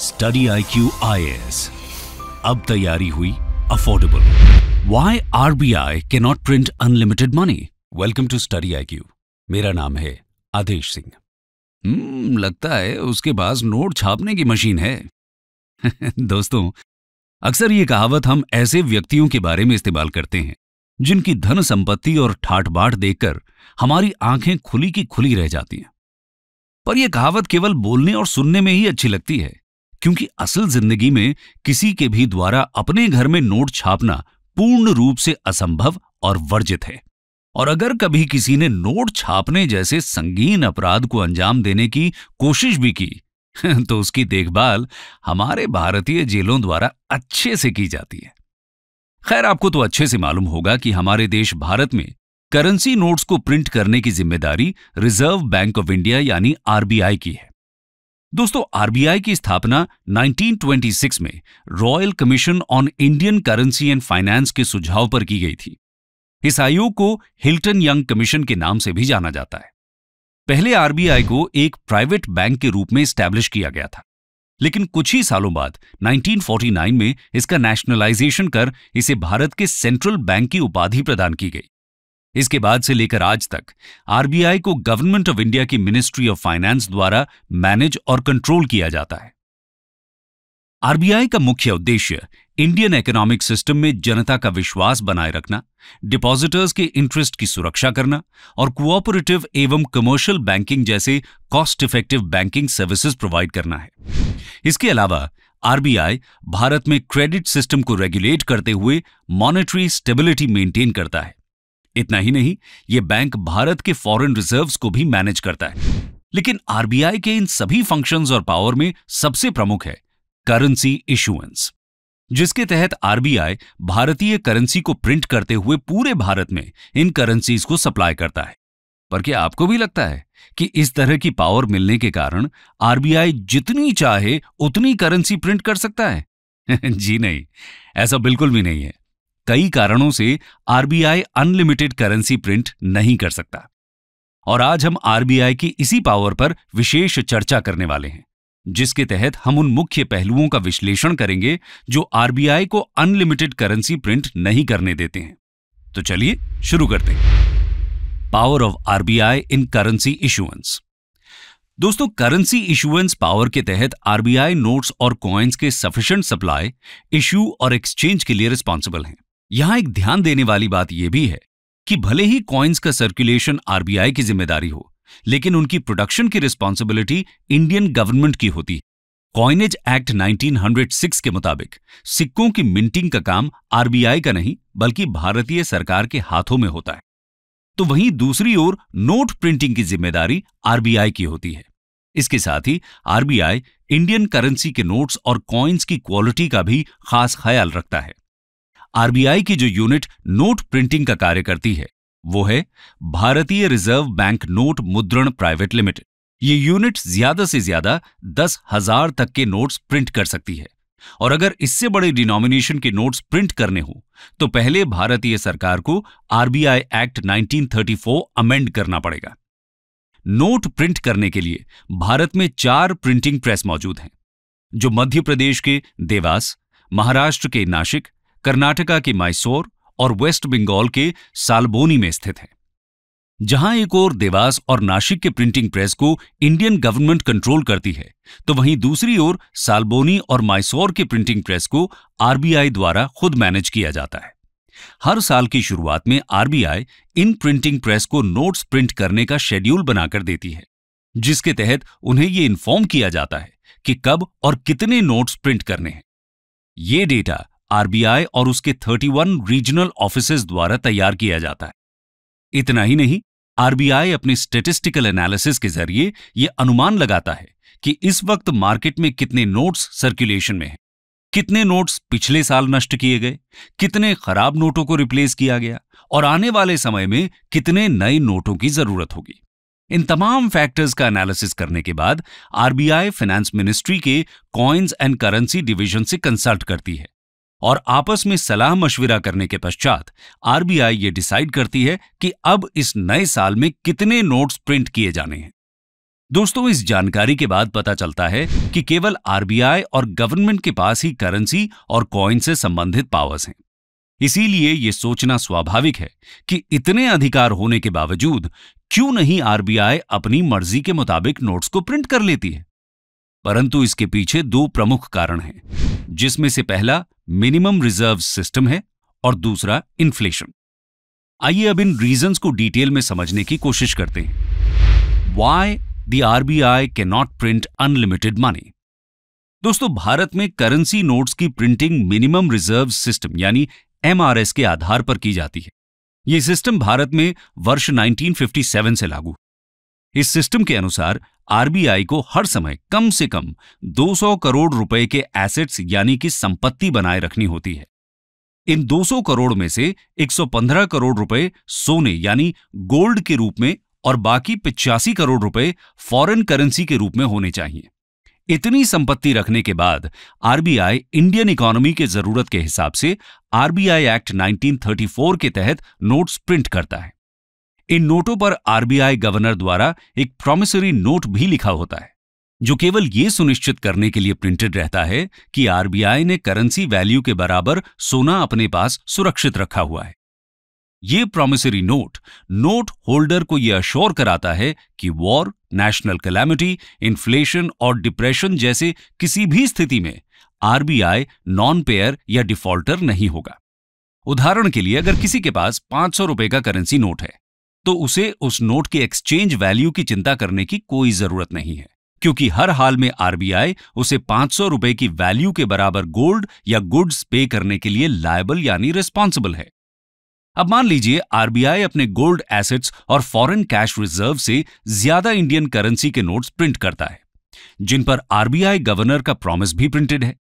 study I Q I A S तैयारी हुई affordable why R B I के not print unlimited money welcome to study I Q मेरा नाम है आदेश Singh hmm, लगता है उसके पास नोट छापने की मशीन है दोस्तों अक्सर ये कहावत हम ऐसे व्यक्तियों के बारे में इस्तेमाल करते हैं जिनकी धन संपत्ति और ठाट बाट देखकर हमारी आंखें खुली की खुली रह जाती हैं पर यह कहावत केवल बोलने और सुनने में ही अच्छी लगती है क्योंकि असल जिंदगी में किसी के भी द्वारा अपने घर में नोट छापना पूर्ण रूप से असंभव और वर्जित है और अगर कभी किसी ने नोट छापने जैसे संगीन अपराध को अंजाम देने की कोशिश भी की तो उसकी देखभाल हमारे भारतीय जेलों द्वारा अच्छे से की जाती है खैर आपको तो अच्छे से मालूम होगा कि हमारे देश भारत में करेंसी नोट्स को प्रिंट करने की जिम्मेदारी रिजर्व बैंक ऑफ इंडिया यानी आरबीआई की है दोस्तों आरबीआई की स्थापना 1926 में Royal Commission on Indian currency and finance के सुझाव पर की गई थी इस आयोग को हिल्टन यंग कमीशन के नाम से भी जाना जाता है पहले आरबीआई को एक प्राइवेट बैंक के रूप में स्टैब्लिश किया गया था लेकिन कुछ ही सालों बाद 1949 में इसका नेशनलाइजेशन कर इसे भारत के सेंट्रल बैंक की उपाधि प्रदान की गई इसके बाद से लेकर आज तक आरबीआई को गवर्नमेंट ऑफ इंडिया की मिनिस्ट्री ऑफ फाइनेंस द्वारा मैनेज और कंट्रोल किया जाता है आरबीआई का मुख्य उद्देश्य इंडियन इकोनॉमिक सिस्टम में जनता का विश्वास बनाए रखना डिपॉजिटर्स के इंटरेस्ट की सुरक्षा करना और कोऑपरेटिव एवं कमर्शियल बैंकिंग जैसे cost effective banking services provide करना है इसके अलावा आरबीआई भारत में क्रेडिट सिस्टम को रेगुलेट करते हुए मॉनेटरी स्टेबिलिटी मेंटेन करता है इतना ही नहीं ये बैंक भारत के फॉरेन रिजर्व्स को भी मैनेज करता है लेकिन आरबीआई के इन सभी फंक्शंस और पावर में सबसे प्रमुख है करेंसी इशुएंस जिसके तहत आरबीआई भारतीय करेंसी को प्रिंट करते हुए पूरे भारत में इन करेंसीज को सप्लाई करता है पर क्या आपको भी लगता है कि इस तरह की पावर मिलने के कारण आरबीआई जितनी चाहे उतनी करेंसी प्रिंट कर सकता है जी नहीं ऐसा बिल्कुल भी नहीं है कई कारणों से आरबीआई अनलिमिटेड करेंसी प्रिंट नहीं कर सकता और आज हम आरबीआई की इसी पावर पर विशेष चर्चा करने वाले हैं जिसके तहत हम उन मुख्य पहलुओं का विश्लेषण करेंगे जो आरबीआई को अनलिमिटेड करेंसी प्रिंट नहीं करने देते हैं तो चलिए शुरू करते हैं power of RBI in currency issuance दोस्तों करेंसी इशुएंस पावर के तहत आरबीआई नोट्स और कॉइन्स के सफिशिएंट सप्लाई इशू और एक्सचेंज के लिए रिस्पॉन्सिबल हैं यहां एक ध्यान देने वाली बात यह भी है कि भले ही कॉइन्स का सर्कुलेशन आरबीआई की जिम्मेदारी हो लेकिन उनकी प्रोडक्शन की रिस्पॉन्सिबिलिटी इंडियन गवर्नमेंट की होती है कॉइनेज एक्ट 1906 के मुताबिक सिक्कों की मिंटिंग का काम आरबीआई का नहीं बल्कि भारतीय सरकार के हाथों में होता है तो वहीं दूसरी ओर नोट प्रिंटिंग की जिम्मेदारी आरबीआई की होती है इसके साथ ही आरबीआई इंडियन करेंसी के नोट्स और कॉइन्स की क्वालिटी का भी खास ख्याल रखता है आरबीआई की जो यूनिट नोट प्रिंटिंग का कार्य करती है वो है Bharatiya Reserve Bank Note Mudran Private Limited ये यूनिट ज्यादा से ज्यादा दस हजार तक के नोट्स प्रिंट कर सकती है और अगर इससे बड़े डिनोमिनेशन के नोट्स प्रिंट करने हो तो पहले भारतीय सरकार को आरबीआई एक्ट 1934 अमेंड करना पड़ेगा नोट प्रिंट करने के लिए भारत में चार प्रिंटिंग प्रेस मौजूद हैं जो मध्य प्रदेश के देवास महाराष्ट्र के नासिक कर्नाटका के माइसोर और वेस्ट बंगाल के सालबोनी में स्थित है जहां एक ओर देवास और नासिक के प्रिंटिंग प्रेस को इंडियन गवर्नमेंट कंट्रोल करती है तो वहीं दूसरी ओर सालबोनी और माइसोर के प्रिंटिंग प्रेस को आरबीआई द्वारा खुद मैनेज किया जाता है हर साल की शुरुआत में आरबीआई इन प्रिंटिंग प्रेस को नोट्स प्रिंट करने का शेड्यूल बनाकर देती है जिसके तहत उन्हें यह इन्फॉर्म किया जाता है कि कब और कितने नोट्स प्रिंट करने हैं ये डेटा आरबीआई और उसके 31 रीजनल ऑफिसेज द्वारा तैयार किया जाता है इतना ही नहीं आरबीआई अपने स्टेटिस्टिकल एनालिसिस के जरिए यह अनुमान लगाता है कि इस वक्त मार्केट में कितने नोट्स सर्कुलेशन में हैं कितने नोट्स पिछले साल नष्ट किए गए कितने खराब नोटों को रिप्लेस किया गया और आने वाले समय में कितने नए नोटों की जरूरत होगी इन तमाम फैक्टर्स का एनालिसिस करने के बाद आरबीआई फाइनेंस मिनिस्ट्री के कॉइन्स एंड करेंसी डिवीजन से कंसल्ट करती है और आपस में सलाह मशविरा करने के पश्चात आरबीआई ये डिसाइड करती है कि अब इस नए साल में कितने नोट्स प्रिंट किए जाने हैं दोस्तों इस जानकारी के बाद पता चलता है कि केवल आरबीआई और गवर्नमेंट के पास ही करेंसी और कॉइन से संबंधित पावर्स हैं इसीलिए ये सोचना स्वाभाविक है कि इतने अधिकार होने के बावजूद क्यों नहीं आरबीआई अपनी मर्जी के मुताबिक नोट्स को प्रिंट कर लेती है परंतु इसके पीछे दो प्रमुख कारण हैं जिसमें से पहला मिनिमम रिजर्व सिस्टम है और दूसरा इन्फ्लेशन आइए अब इन रीजंस को डिटेल में समझने की कोशिश करते हैं why the RBI can not print unlimited money दोस्तों भारत में करेंसी नोट्स की प्रिंटिंग मिनिमम रिजर्व सिस्टम यानी एमआरएस के आधार पर की जाती है यह सिस्टम भारत में वर्ष 1957 से लागू इस सिस्टम के अनुसार आरबीआई को हर समय कम से कम 200 करोड़ रुपए के एसेट्स यानी कि संपत्ति बनाए रखनी होती है इन 200 करोड़ में से 115 करोड़ रुपए सोने यानी गोल्ड के रूप में और बाकी पिचासी करोड़ रुपए फॉरेन करेंसी के रूप में होने चाहिए इतनी संपत्ति रखने के बाद आरबीआई इंडियन इकोनॉमी के जरूरत के हिसाब से आरबीआई एक्ट 1934 के तहत नोट्स प्रिंट करता है इन नोटों पर आरबीआई गवर्नर द्वारा एक प्रोमिसरी नोट भी लिखा होता है जो केवल ये सुनिश्चित करने के लिए प्रिंटेड रहता है कि आरबीआई ने करेंसी वैल्यू के बराबर सोना अपने पास सुरक्षित रखा हुआ है ये प्रोमिसरी नोट नोट होल्डर को यह अश्योर कराता है कि वॉर नेशनल कैलेमिटी इन्फ्लेशन और डिप्रेशन जैसे किसी भी स्थिति में आरबीआई नॉन पेयर या डिफॉल्टर नहीं होगा उदाहरण के लिए अगर किसी के पास पांच सौ रुपए का करेंसी नोट है तो उसे उस नोट के एक्सचेंज वैल्यू की चिंता करने की कोई जरूरत नहीं है क्योंकि हर हाल में आरबीआई उसे पांच सौ रुपए की वैल्यू के बराबर गोल्ड या गुड्स पे करने के लिए लायबल यानी रिस्पॉन्सिबल है अब मान लीजिए आरबीआई अपने गोल्ड एसेट्स और फॉरेन कैश रिजर्व से ज्यादा इंडियन करेंसी के नोट्स प्रिंट करता है जिन पर आरबीआई गवर्नर का प्रॉमिस भी प्रिंटेड है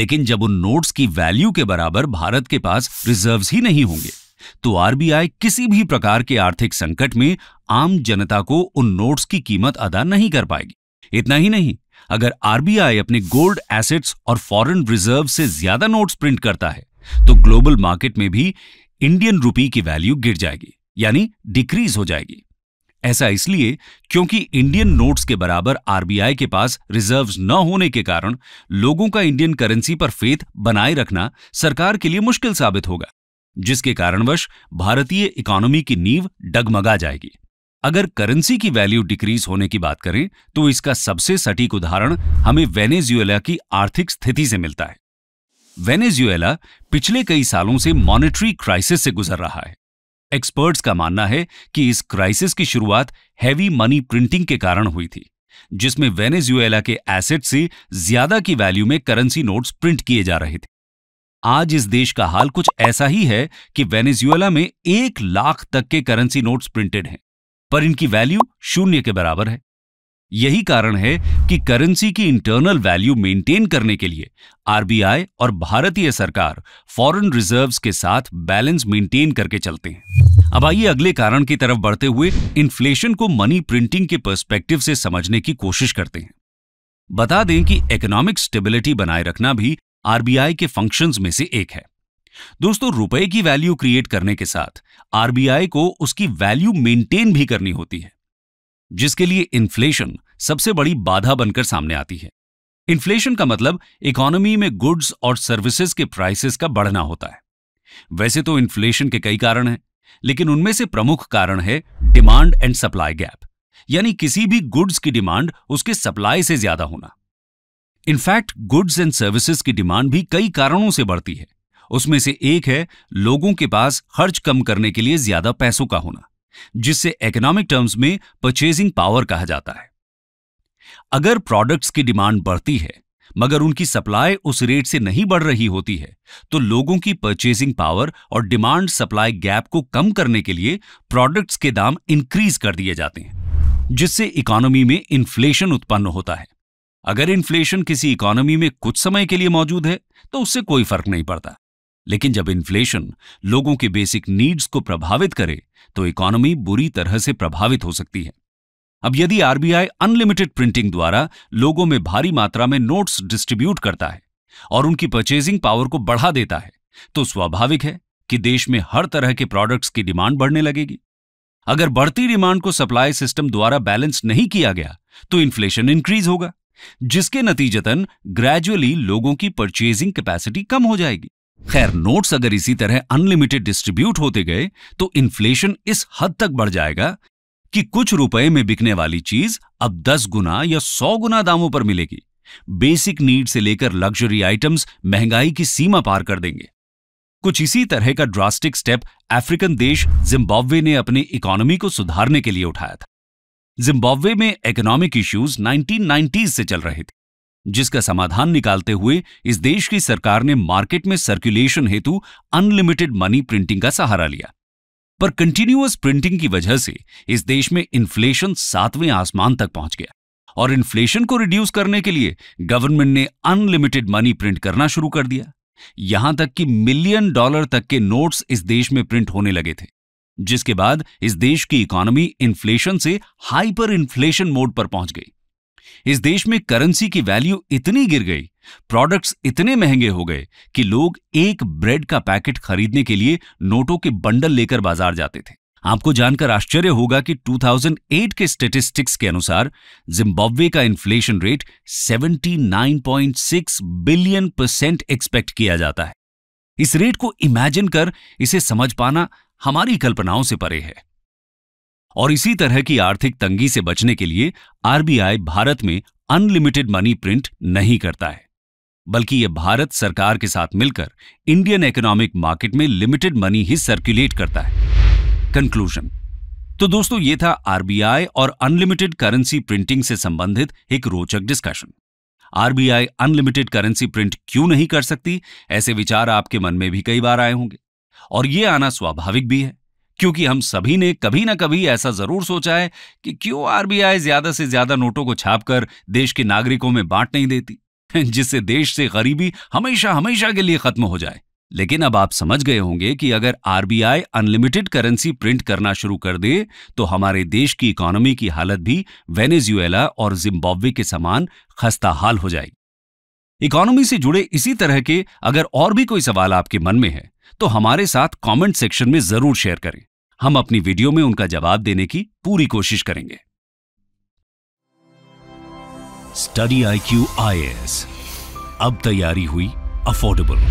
लेकिन जब उन नोट्स की वैल्यू के बराबर भारत के पास रिजर्व्स ही नहीं होंगे तो आरबीआई किसी भी प्रकार के आर्थिक संकट में आम जनता को उन नोट्स की कीमत अदा नहीं कर पाएगी इतना ही नहीं अगर आरबीआई अपने गोल्ड एसेट्स और फॉरेन रिजर्व से ज्यादा नोट्स प्रिंट करता है तो ग्लोबल मार्केट में भी इंडियन रुपी की वैल्यू गिर जाएगी यानी डिक्रीज हो जाएगी ऐसा इसलिए क्योंकि इंडियन नोट्स के बराबर आरबीआई के पास रिजर्व्स न होने के कारण लोगों का इंडियन करेंसी पर फेथ बनाए रखना सरकार के लिए मुश्किल साबित होगा जिसके कारणवश भारतीय इकोनॉमी की नींव डगमगा जाएगी अगर करेंसी की वैल्यू डिक्रीज होने की बात करें तो इसका सबसे सटीक उदाहरण हमें वेनेजुएला की आर्थिक स्थिति से मिलता है वेनेजुएला पिछले कई सालों से मॉनेटरी क्राइसिस से गुजर रहा है एक्सपर्ट्स का मानना है कि इस क्राइसिस की शुरुआत हैवी मनी प्रिंटिंग के कारण हुई थी जिसमें वेनेजुएला के एसेट से ज्यादा की वैल्यू में करेंसी नोट्स प्रिंट किए जा रहे थे आज इस देश का हाल कुछ ऐसा ही है कि वेनेजुएला में एक लाख तक के करेंसी नोट्स प्रिंटेड हैं पर इनकी वैल्यू शून्य के बराबर है यही कारण है कि करेंसी की इंटरनल वैल्यू मेंटेन करने के लिए आरबीआई और भारतीय सरकार फॉरेन रिजर्व्स के साथ बैलेंस मेंटेन करके चलते हैं अब आइए अगले कारण की तरफ बढ़ते हुए इन्फ्लेशन को मनी प्रिंटिंग के पर्सपेक्टिव से समझने की कोशिश करते हैं बता दें कि इकोनॉमिक स्टेबिलिटी बनाए रखना भी आरबीआई के फंक्शंस में से एक है दोस्तों रुपए की वैल्यू क्रिएट करने के साथ आरबीआई को उसकी वैल्यू मेंटेन भी करनी होती है जिसके लिए इन्फ्लेशन सबसे बड़ी बाधा बनकर सामने आती है इन्फ्लेशन का मतलब इकोनॉमी में गुड्स और सर्विसेज के प्राइसेस का बढ़ना होता है वैसे तो इन्फ्लेशन के कई कारण हैं लेकिन उनमें से प्रमुख कारण है डिमांड एंड सप्लाई गैप यानी किसी भी गुड्स की डिमांड उसके सप्लाई से ज्यादा होना इनफैक्ट गुड्स एंड सर्विसेज की डिमांड भी कई कारणों से बढ़ती है उसमें से एक है लोगों के पास खर्च कम करने के लिए ज्यादा पैसों का होना जिससे इकोनॉमिक टर्म्स में परचेजिंग पावर कहा जाता है अगर प्रोडक्ट्स की डिमांड बढ़ती है मगर उनकी सप्लाई उस रेट से नहीं बढ़ रही होती है तो लोगों की परचेजिंग पावर और डिमांड सप्लाई गैप को कम करने के लिए प्रोडक्ट्स के दाम इंक्रीज कर दिए जाते हैं जिससे इकोनॉमी में इन्फ्लेशन उत्पन्न होता है अगर इन्फ्लेशन किसी इकोनॉमी में कुछ समय के लिए मौजूद है तो उससे कोई फर्क नहीं पड़ता लेकिन जब इन्फ्लेशन लोगों के बेसिक नीड्स को प्रभावित करे तो इकोनॉमी बुरी तरह से प्रभावित हो सकती है अब यदि आरबीआई अनलिमिटेड प्रिंटिंग द्वारा लोगों में भारी मात्रा में नोट्स डिस्ट्रीब्यूट करता है और उनकी परचेजिंग पावर को बढ़ा देता है तो स्वाभाविक है कि देश में हर तरह के प्रोडक्ट्स की डिमांड बढ़ने लगेगी अगर बढ़ती डिमांड को सप्लाई सिस्टम द्वारा बैलेंस नहीं किया गया तो इन्फ्लेशन इंक्रीज होगा जिसके नतीजतन ग्रेजुअली लोगों की परचेजिंग कैपेसिटी कम हो जाएगी खैर नोट्स अगर इसी तरह अनलिमिटेड डिस्ट्रीब्यूट होते गए तो इन्फ्लेशन इस हद तक बढ़ जाएगा कि कुछ रुपए में बिकने वाली चीज अब दस गुना या सौ गुना दामों पर मिलेगी बेसिक नीड से लेकर लग्जरी आइटम्स महंगाई की सीमा पार कर देंगे कुछ इसी तरह का ड्रास्टिक स्टेप अफ्रीकन देश जिम्बाब्वे ने अपनी इकोनॉमी को सुधारने के लिए उठाया था जिम्बाब्वे में इकोनॉमिक इश्यूज 1990s से चल रहे थे जिसका समाधान निकालते हुए इस देश की सरकार ने मार्केट में सर्कुलेशन हेतु अनलिमिटेड मनी प्रिंटिंग का सहारा लिया पर कंटिन्यूअस प्रिंटिंग की वजह से इस देश में इन्फ्लेशन सातवें आसमान तक पहुंच गया और इन्फ्लेशन को रिड्यूस करने के लिए गवर्नमेंट ने अनलिमिटेड मनी प्रिंट करना शुरू कर दिया यहां तक कि मिलियन डॉलर तक के नोट्स इस देश में प्रिंट होने लगे थे जिसके बाद इस देश की इकोनॉमी इन्फ्लेशन से हाइपर इन्फ्लेशन मोड पर पहुंच गई इस देश में करेंसी की वैल्यू इतनी गिर गई प्रोडक्ट्स इतने महंगे हो गए कि लोग एक ब्रेड का पैकेट खरीदने के लिए नोटों के बंडल लेकर बाजार जाते थे आपको जानकर आश्चर्य होगा कि 2008 के स्टेटिस्टिक्स के अनुसार जिम्बाब्वे का inflation rate 79.6 billion percent expect किया जाता है इस रेट को इमेजिन कर इसे समझ पाना हमारी कल्पनाओं से परे है और इसी तरह की आर्थिक तंगी से बचने के लिए आरबीआई भारत में अनलिमिटेड मनी प्रिंट नहीं करता है बल्कि यह भारत सरकार के साथ मिलकर इंडियन इकोनॉमिक मार्केट में लिमिटेड मनी ही सर्कुलेट करता है कंक्लूजन तो दोस्तों ये था आरबीआई और अनलिमिटेड करेंसी प्रिंटिंग से संबंधित एक रोचक discussion RBI unlimited currency print क्यों नहीं कर सकती ऐसे विचार आपके मन में भी कई बार आए होंगे और ये आना स्वाभाविक भी है क्योंकि हम सभी ने कभी ना कभी ऐसा जरूर सोचा है कि क्यों आरबीआई ज्यादा से ज्यादा नोटों को छापकर देश के नागरिकों में बांट नहीं देती जिससे देश से गरीबी हमेशा हमेशा के लिए खत्म हो जाए लेकिन अब आप समझ गए होंगे कि अगर आरबीआई अनलिमिटेड करेंसी प्रिंट करना शुरू कर दे तो हमारे देश की इकोनॉमी की हालत भी वेनेजुएला और जिम्बाब्वे के समान खस्ता हाल हो जाएगी इकोनॉमी से जुड़े इसी तरह के अगर और भी कोई सवाल आपके मन में है तो हमारे साथ कमेंट सेक्शन में जरूर शेयर करें हम अपनी वीडियो में उनका जवाब देने की पूरी कोशिश करेंगे स्टडी आई क्यू आई अब तैयारी हुई अफोर्डेबल